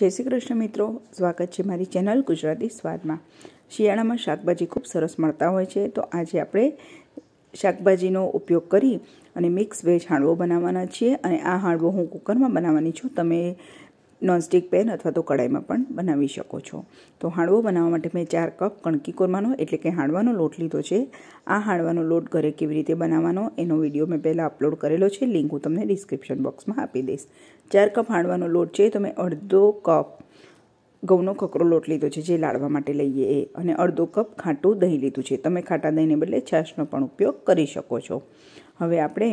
જય શ્રી કૃષ્ણ મિત્રો સ્વાગત છે મારી ચેનલ ગુજરાતી સ્વાદમાં શિયાળામાં શાકભાજી ખૂબ સરસ મળતા હોય છે તો આજે આપણે શાકભાજીનો ઉપયોગ કરી અને મિક્સ વેજ હાંડવો બનાવવાના છીએ અને આ હાંડવો હું કુકરમાં બનાવવાની છું તમે નોનસ્ટિક પેન અથવા તો કઢાઈમાં પણ બનાવી શકો છો તો હાંડવો બનાવવા માટે મેં ચાર કપ કણકી કોરમાનો એટલે કે હાંડવાનો લોટ લીધો છે આ હાંડવાનો લોટ ઘરે કેવી રીતે બનાવવાનો એનો વિડીયો મેં પહેલાં અપલોડ કરેલો છે લિંક હું તમને ડિસ્ક્રિપ્શન બોક્સમાં આપી દઈશ ચાર કપ હાંડવાનો લોટ છે તો મેં અડધો કપ ઘઉંનો ખકરો લોટ લીધો છે જે લાડવા માટે લઈએ એ અને અડધો કપ ખાટું દહીં લીધું છે તમે ખાટા દહીંને બદલે છાશનો પણ ઉપયોગ કરી શકો છો હવે આપણે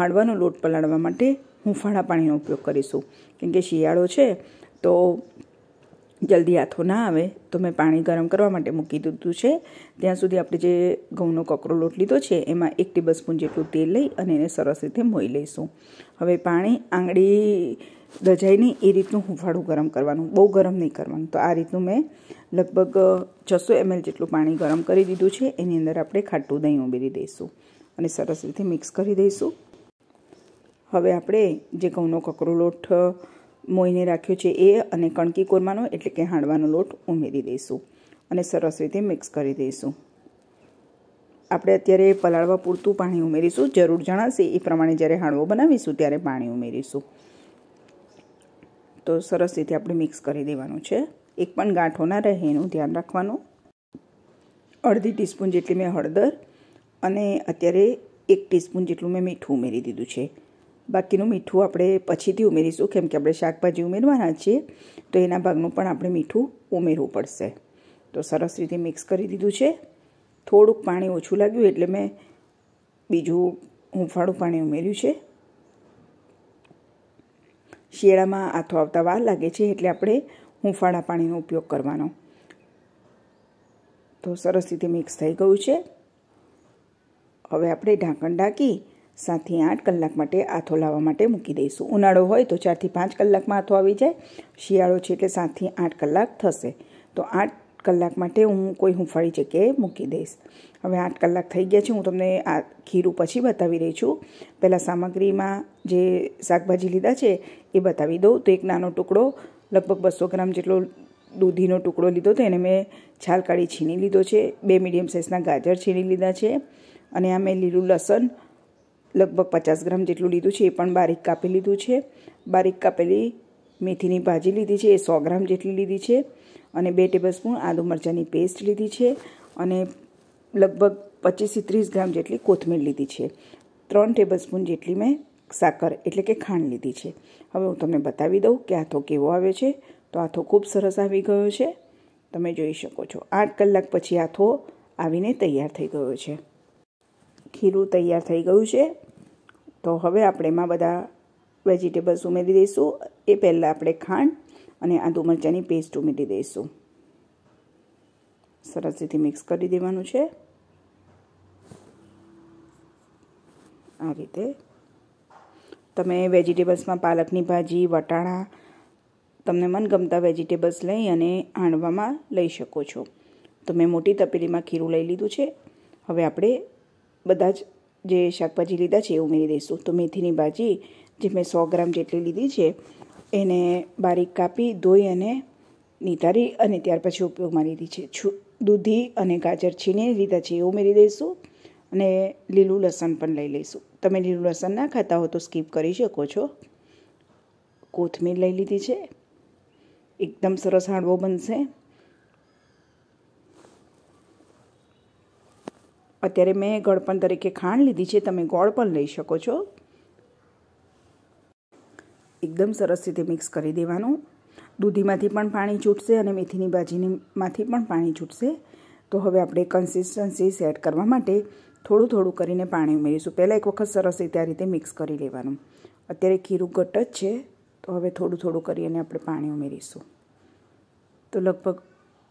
હાંડવાનો લોટ પલાળવા માટે હૂંફાળા પાણીનો ઉપયોગ કરીશું કેમ કે શિયાળો છે તો જલ્દી હાથો ના આવે તો મેં પાણી ગરમ કરવા માટે મૂકી દીધું છે ત્યાં સુધી આપણે જે ઘઉંનો કકરો લોટ લીધો છે એમાં એક ટેબલ સ્પૂન જેટલું તેલ લઈ અને એને સરસ રીતે મોઈ લઈશું હવે પાણી આંગળી દજાય નહીં એ રીતનું હૂંફાળું ગરમ કરવાનું બહુ ગરમ નહીં કરવાનું તો આ રીતનું મેં લગભગ છસો એમએલ જેટલું પાણી ગરમ કરી દીધું છે એની અંદર આપણે ખાટું દહીં ઉમેરી દઈશું અને સરસ રીતે મિક્સ કરી દઈશું હવે આપણે જે ઘઉંનો કકરો લોટ મોઈને રાખ્યો છે એ અને કણકી કોરમાનો એટલે કે હાંડવાનો લોટ ઉમેરી દઈશું અને સરસ રીતે મિક્સ કરી દઈશું આપણે અત્યારે પલાળવા પૂરતું પાણી ઉમેરીશું જરૂર જણાશે એ પ્રમાણે જ્યારે હાંડવો બનાવીશું ત્યારે પાણી ઉમેરીશું તો સરસ રીતે આપણે મિક્સ કરી દેવાનું છે એક પણ ગાંઠો ના રહે એનું ધ્યાન રાખવાનું અડધી ટીસ્પૂન જેટલી મેં હળદર અને અત્યારે એક ટીસ્પૂન જેટલું મેં મીઠું ઉમેરી દીધું છે બાકીનું મીઠું આપણે પછીથી ઉમેરીશું કેમ કે આપણે શાકભાજી ઉમેરવાના છીએ તો એના ભાગનું પણ આપણે મીઠું ઉમેરવું પડશે તો સરસ રીતે મિક્સ કરી દીધું છે થોડુંક પાણી ઓછું લાગ્યું એટલે મેં બીજું હુંફાળું પાણી ઉમેર્યું છે શિયાળામાં આથો આવતા વાર લાગે છે એટલે આપણે હુંફાળા પાણીનો ઉપયોગ કરવાનો તો સરસ રીતે મિક્સ થઈ ગયું છે હવે આપણે ઢાંકણ ઢાંકી સાતથી આઠ કલાક માટે આથો લાવવા માટે મૂકી દઈશું ઉનાળો હોય તો ચારથી પાંચ કલાકમાં આથો આવી જાય શિયાળો છે એટલે સાતથી આઠ કલાક થશે તો આઠ કલાક માટે હું કોઈ હુંફાળી જગ્યાએ મૂકી દઈશ હવે આઠ કલાક થઈ ગયા છે હું તમને આ ખીરું પછી બતાવી રહી છું પહેલાં સામગ્રીમાં જે શાકભાજી લીધા છે એ બતાવી દઉં તો એક નાનો ટુકડો લગભગ બસો ગ્રામ જેટલો દૂધીનો ટુકડો લીધો હતો એને મેં છાલ કાઢી છીણી લીધો છે બે મીડિયમ સાઇઝના ગાજર છીણી લીધા છે અને આ મેં લીલું લસણ લગભગ પચાસ ગ્રામ જેટલું લીધું છે એ પણ બારીક કાપી લીધું છે બારીક કાપેલી મેથીની ભાજી લીધી છે એ સો ગ્રામ જેટલી લીધી છે અને બે ટેબલ સ્પૂન આદુ મરચાંની પેસ્ટ લીધી છે અને લગભગ પચીસથી ત્રીસ ગ્રામ જેટલી કોથમીર લીધી છે ત્રણ ટેબલ સ્પૂન જેટલી મેં સાકર એટલે કે ખાંડ લીધી છે હવે હું તમને બતાવી દઉં કે આથો કેવો આવે છે તો આથો ખૂબ સરસ આવી ગયો છે તમે જોઈ શકો છો આઠ કલાક પછી આથો આવીને તૈયાર થઈ ગયો છે ખીરું તૈયાર થઈ ગયું છે તો હવે આપણે એમાં બધા વેજીટેબલ્સ ઉમેરી દઈશું એ પહેલાં આપણે ખાંડ અને આદુ મરચાંની પેસ્ટ ઉમેરી દઈશું સરસ રીતે મિક્સ કરી દેવાનું છે આ રીતે તમે વેજીટેબલ્સમાં પાલકની ભાજી વટાણા તમને મનગમતા વેજીટેબલ્સ લઈ અને હાંડવામાં લઈ શકો છો તો મેં મોટી તપેલીમાં ખીરું લઈ લીધું છે હવે આપણે બધા જ જે શાકભાજી લીધા છે એ ઉમેરી દઈશું તો મેથીની ભાજી જે મેં સો ગ્રામ જેટલી લીધી છે એને બારીક કાપી ધોઈ અને નિતારી અને ત્યાર પછી ઉપયોગમાં લીધી છે દૂધી અને ગાજર છીણી લીધા છે એ ઉમેરી દઈશું અને લીલું લસણ પણ લઈ લઈશું તમે લીલું લસણ ના ખાતા હો તો સ્કીપ કરી શકો છો કોથમીર લઈ લીધી છે એકદમ સરસ હાંડવો બનશે અત્યારે મેં ગળપણ તરીકે ખાંડ લીધી છે તમે ગોળ પણ લઈ શકો છો એકદમ સરસ રીતે મિક્સ કરી દેવાનું દૂધીમાંથી પણ પાણી છૂટશે અને મેથીની ભાજીમાંથી પણ પાણી છૂટશે તો હવે આપણે કન્સિસ્ટન્સી સેટ કરવા માટે થોડું થોડું કરીને પાણી ઉમેરીશું પહેલાં એક વખત સરસ રીતે આ રીતે મિક્સ કરી લેવાનું અત્યારે ખીરું ઘટ જ છે તો હવે થોડું થોડું કરીને આપણે પાણી ઉમેરીશું તો લગભગ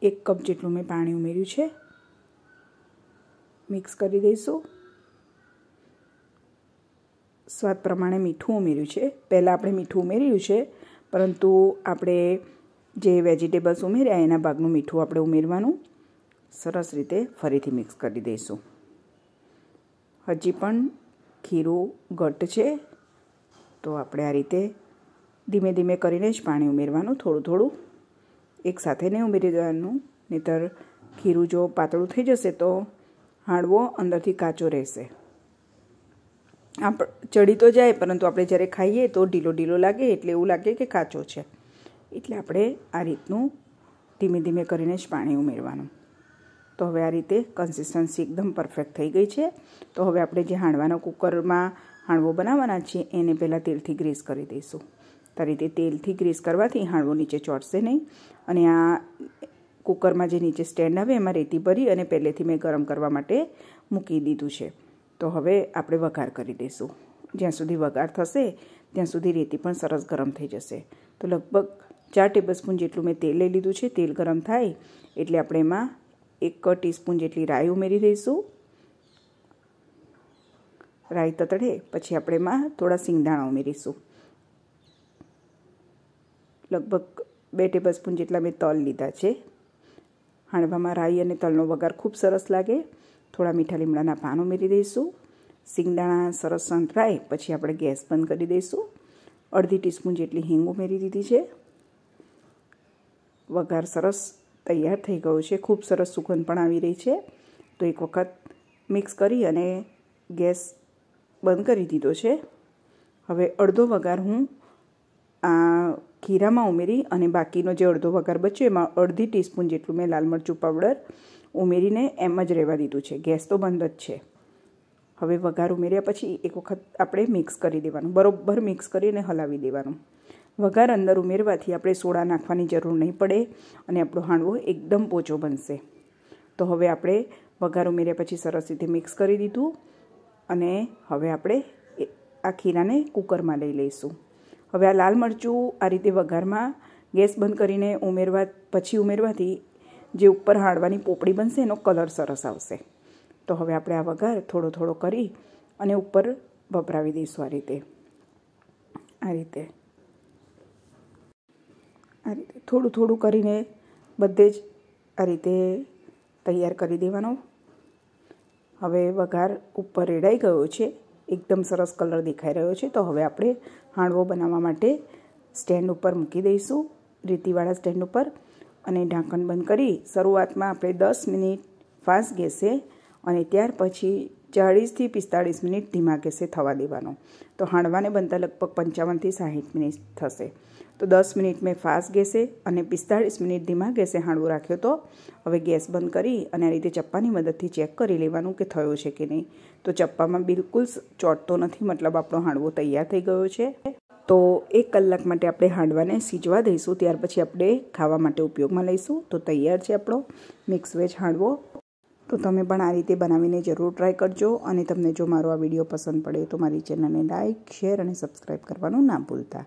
એક કપ જેટલું મેં પાણી ઉમેર્યું છે મિક્સ કરી દઈશું સ્વાદ પ્રમાણે મીઠું ઉમેર્યું છે પહેલાં આપણે મીઠું ઉમેર્યું છે પરંતુ આપણે જે વેજીટેબલ્સ ઉમેર્યા એના ભાગનું મીઠું આપણે ઉમેરવાનું સરસ રીતે ફરીથી મિક્સ કરી દઈશું હજી પણ ખીરું ઘટ છે તો આપણે આ રીતે ધીમે ધીમે કરીને જ પાણી ઉમેરવાનું થોડું થોડું એકસાથે નહીં ઉમેરી દેવાનું નહીતર ખીરું જો પાતળું થઈ જશે તો હાંડવો અંદરથી કાચો રહેશે આપ ચડી તો જાય પરંતુ આપણે જ્યારે ખાઈએ તો ઢીલો ઢીલો લાગે એટલે એવું લાગે કે કાચો છે એટલે આપણે આ રીતનું ધીમે ધીમે કરીને જ પાણી ઉમેરવાનું તો હવે આ રીતે કન્સિસ્ટન્સી એકદમ પરફેક્ટ થઈ ગઈ છે તો હવે આપણે જે હાંડવાના કુકરમાં હાંડવો બનાવવાના છે એને પહેલાં તેલથી ગ્રીસ કરી દઈશું આ રીતે તેલથી ગ્રીસ કરવાથી હાંડવો નીચે ચોટશે નહીં અને આ કુકરમાં જે નીચે સ્ટેન્ડ આવે એમાં રેતી ભરી અને પહેલેથી મેં ગરમ કરવા માટે મૂકી દીધું છે તો હવે આપણે વઘાર કરી દઈશું જ્યાં સુધી વઘાર થશે ત્યાં સુધી રેતી પણ સરસ ગરમ થઈ જશે તો લગભગ ચાર ટેબલસ્પૂન જેટલું મેં તેલ લઈ લીધું છે તેલ ગરમ થાય એટલે આપણે એમાં એક ટીસ્પૂન જેટલી રાઈ ઉમેરી દઈશું રાઈ તતડે પછી આપણે એમાં થોડા સિંગદાણા ઉમેરીશું લગભગ બે ટેબલસ્પૂન જેટલા મેં તલ લીધા છે હાંડવામાં રાઈ અને તલનો વઘાર ખૂબ સરસ લાગે થોડા મીઠા લીમડાના પાન ઉમેરી દઈશું સિંગદાણા સરસ સંતરાય પછી આપણે ગેસ બંધ કરી દઈશું અડધી ટીસ્પૂન જેટલી હિંગ ઉમેરી દીધી છે વઘાર સરસ તૈયાર થઈ ગયો છે ખૂબ સરસ સુગંધ પણ આવી રહી છે તો એક વખત મિક્સ કરી અને ગેસ બંધ કરી દીધો છે હવે અડધો વઘાર હું આ ખીરામાં ઉમેરી અને બાકીનો જે અડધો વઘાર બચ્યો એમાં અડધી ટીસ્પૂન જેટલું મેં લાલ મરચું પાવડર ઉમેરીને એમ જ રહેવા દીધું છે ગેસ તો બંધ જ છે હવે વઘાર ઉમેર્યા પછી એક વખત આપણે મિક્સ કરી દેવાનું બરોબર મિક્સ કરીને હલાવી દેવાનું વઘાર અંદર ઉમેરવાથી આપણે સોડા નાખવાની જરૂર નહીં પડે અને આપણો હાંડવો એકદમ પોચો બનશે તો હવે આપણે વઘાર ઉમેર્યા પછી સરસ રીતે મિક્સ કરી દીધું અને હવે આપણે આ ખીરાને કુકરમાં લઈ લઈશું હવે આ લાલ મરચું આ રીતે વઘારમાં ગેસ બંધ કરીને ઉમેરવા પછી ઉમેરવાથી જે ઉપર હાંડવાની પોપડી બનશે એનો કલર સરસ આવશે તો હવે આપણે આ વઘાર થોડો થોડો કરી અને ઉપર વપરાવી દઈશું આ રીતે આ રીતે આ રીતે થોડું થોડું કરીને બધે જ આ રીતે તૈયાર કરી દેવાનો હવે વઘાર ઉપર રેડાઈ ગયો છે એકદમ સરસ કલર દેખાઈ રહ્યો છે તો હવે આપણે હાંડવો બનાવવા માટે સ્ટેન્ડ ઉપર મૂકી દઈશું રેતીવાળા સ્ટેન્ડ ઉપર અને ઢાંકણ બંધ કરી શરૂઆતમાં આપણે દસ મિનિટ ફાસ્ટ ગેસે અને ત્યાર પછી ચાળીસથી પિસ્તાળીસ મિનિટ ધીમા કેસે થવા દેવાનો તો હાંડવાને બનતા લગભગ પંચાવનથી સાહીઠ મિનિટ થશે તો દસ મિનિટ મેં ફાસ્ટ ગેસે અને પિસ્તાળીસ મિનિટ ધીમા ગેસે હાંડવો રાખ્યો તો હવે ગેસ બંધ કરી અને આ રીતે ચપ્પાની મદદથી ચેક કરી લેવાનું કે થયું છે કે નહીં તો ચપ્પામાં બિલકુલ ચોટતો નથી મતલબ આપણો હાંડવો તૈયાર થઈ ગયો છે તો એક કલાક માટે આપણે હાંડવાને સીજવા દઈશું ત્યાર પછી આપણે ખાવા માટે ઉપયોગમાં લઈશું તો તૈયાર છે આપણો મિક્સ વેજ હાંડવો તો તમે પણ આ રીતે બનાવીને જરૂર ટ્રાય કરજો અને તમને જો મારો આ વિડીયો પસંદ પડે તો મારી ચેનલને લાઇક શેર અને સબસ્ક્રાઈબ કરવાનું ના ભૂલતા